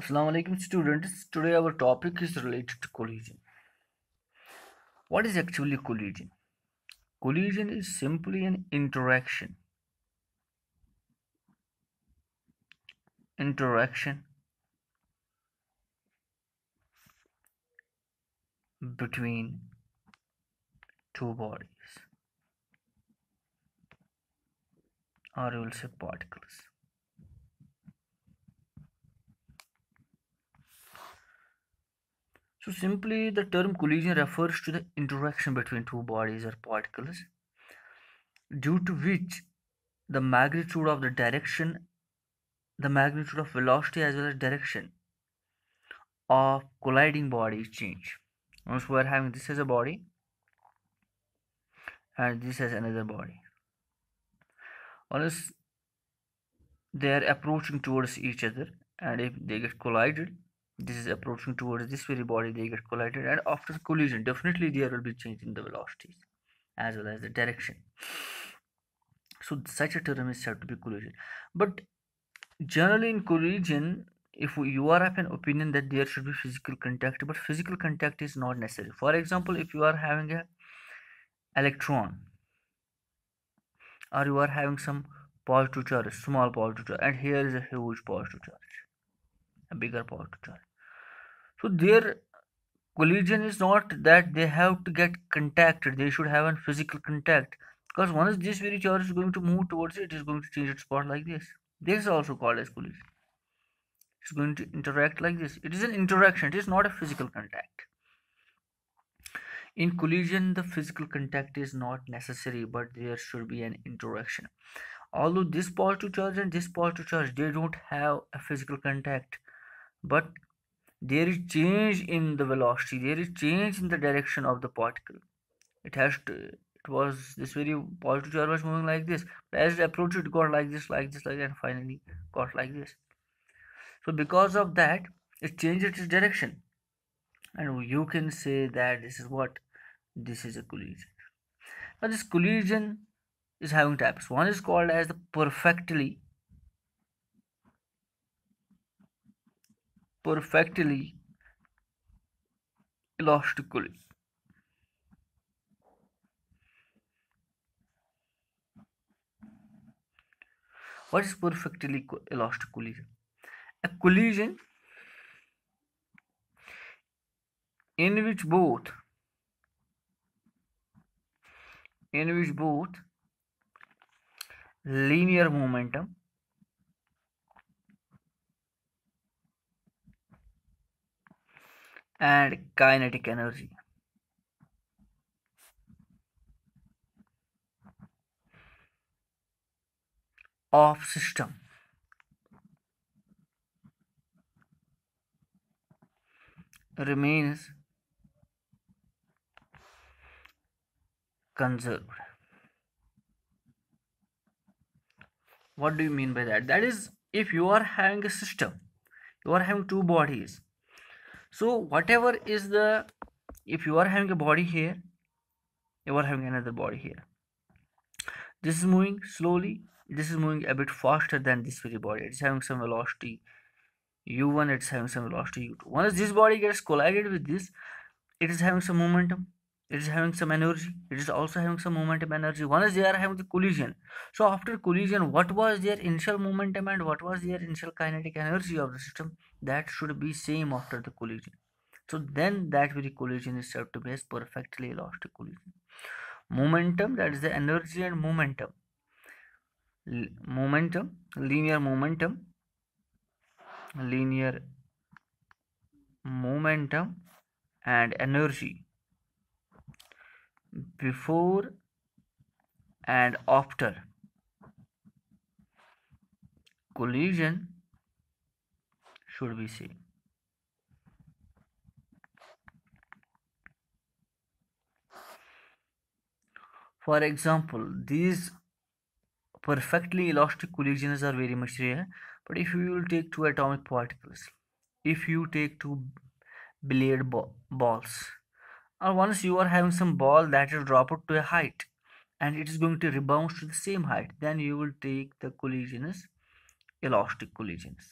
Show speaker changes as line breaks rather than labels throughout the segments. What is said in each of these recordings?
Assalamualaikum alaikum students. Today our topic is related to collision. What is actually collision? Collision is simply an interaction. Interaction between two bodies or you will say particles. So simply the term collision refers to the interaction between two bodies or particles due to which the magnitude of the direction the magnitude of velocity as well as direction of colliding bodies change. Once we are having this as a body and this as another body. Unless they are approaching towards each other and if they get collided this is approaching towards this very body they get collided and after collision definitely there will be change in the velocities as well as the direction so such a term is said to be collision but generally in collision if you are of an opinion that there should be physical contact but physical contact is not necessary for example if you are having a electron or you are having some positive charge small positive charge and here is a huge positive charge a bigger charge. so their collision is not that they have to get contacted they should have a physical contact because once this very charge is going to move towards it, it is going to change its spot like this this is also called as collision it's going to interact like this it is an interaction it is not a physical contact in collision the physical contact is not necessary but there should be an interaction although this positive charge and this positive charge they don't have a physical contact but there is change in the velocity there is change in the direction of the particle it has to it was this very positive charge was moving like this but as it approached it got like this like this like that and finally got like this so because of that it changed its direction and you can say that this is what this is a collision now this collision is having types one is called as the perfectly perfectly elastically. What is perfectly elastic collision? A collision in which both in which both linear momentum and kinetic energy. of system remains conserved what do you mean by that that is if you are having a system you are having two bodies so whatever is the if you are having a body here you are having another body here this is moving slowly this is moving a bit faster than this very body it's having some velocity u1 it's having some velocity u2 once this body gets collided with this it is having some momentum it is having some energy it is also having some momentum energy one is they are having the collision so after collision what was their initial momentum and what was their initial kinetic energy of the system that should be same after the collision so then that very collision is said to be as perfectly elastic collision momentum that is the energy and momentum L momentum linear momentum linear momentum and energy before and after collision should we see? for example these perfectly elastic collisions are very much rare but if you will take two atomic particles if you take two billiard balls or once you are having some ball that will drop out to a height and it is going to rebound to the same height then you will take the collision elastic collisions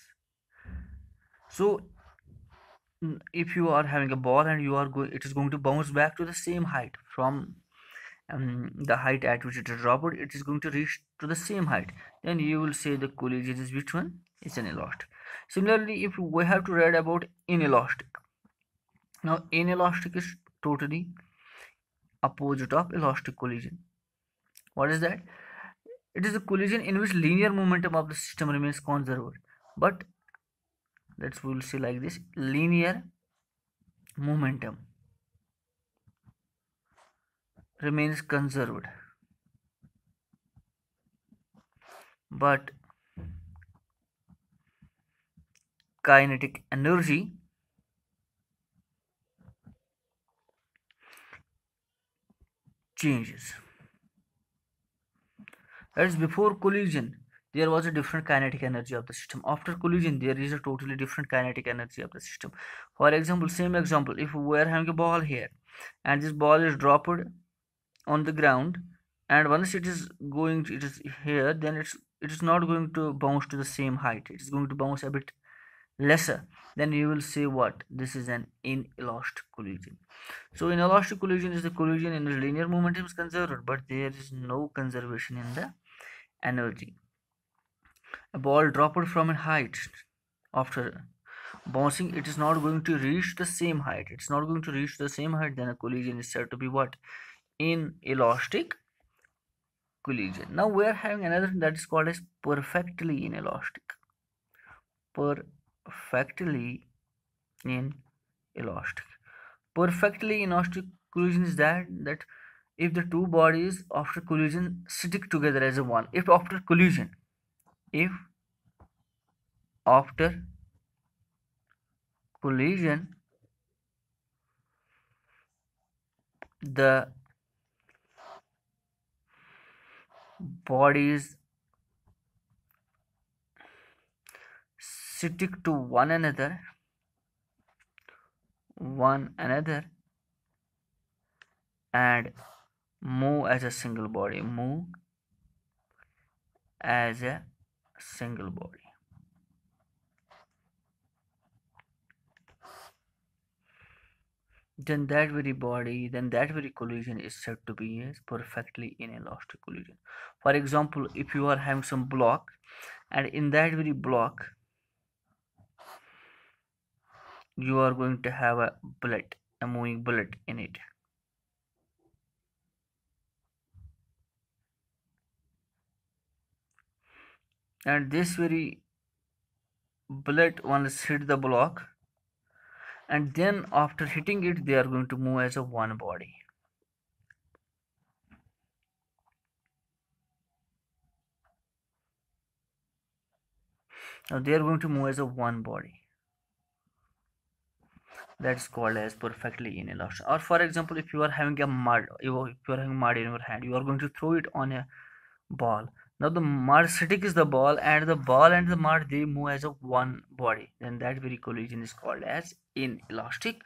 so if you are having a ball and you are going it is going to bounce back to the same height from um, the height at which it is dropped it is going to reach to the same height then you will say the collision is which one is an elastic similarly if we have to read about inelastic now inelastic is totally opposite of elastic collision what is that it is a collision in which linear momentum of the system remains conserved but let's we will see like this linear momentum remains conserved but kinetic energy changes. That is before collision there was a different kinetic energy of the system. After collision there is a totally different kinetic energy of the system. For example same example if we are having a ball here and this ball is dropped on the ground and once it is going it is here then it's it is not going to bounce to the same height it is going to bounce a bit lesser then you will see what this is an inelastic collision so inelastic collision is the collision in which linear momentum is conserved but there is no conservation in the energy a ball dropped from a height after bouncing it is not going to reach the same height it's not going to reach the same height then a collision is said to be what inelastic collision now we are having another that is called as perfectly inelastic per perfectly inelastic. Perfectly inelastic collision is that that if the two bodies after collision stick together as a one. If after collision, if after collision the bodies stick to one another one another and move as a single body move as a single body then that very body then that very collision is said to be is perfectly inelastic collision for example if you are having some block and in that very block you are going to have a bullet a moving bullet in it and this very bullet once hit the block and then after hitting it they are going to move as a one body now they are going to move as a one body that's called as perfectly inelastic or for example if you are having a mud if you are having mud in your hand you are going to throw it on a ball now the mud stick is the ball and the ball and the mud they move as a one body then that very collision is called as inelastic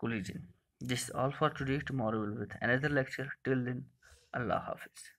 collision this is all for today tomorrow will be with another lecture till then allah hafiz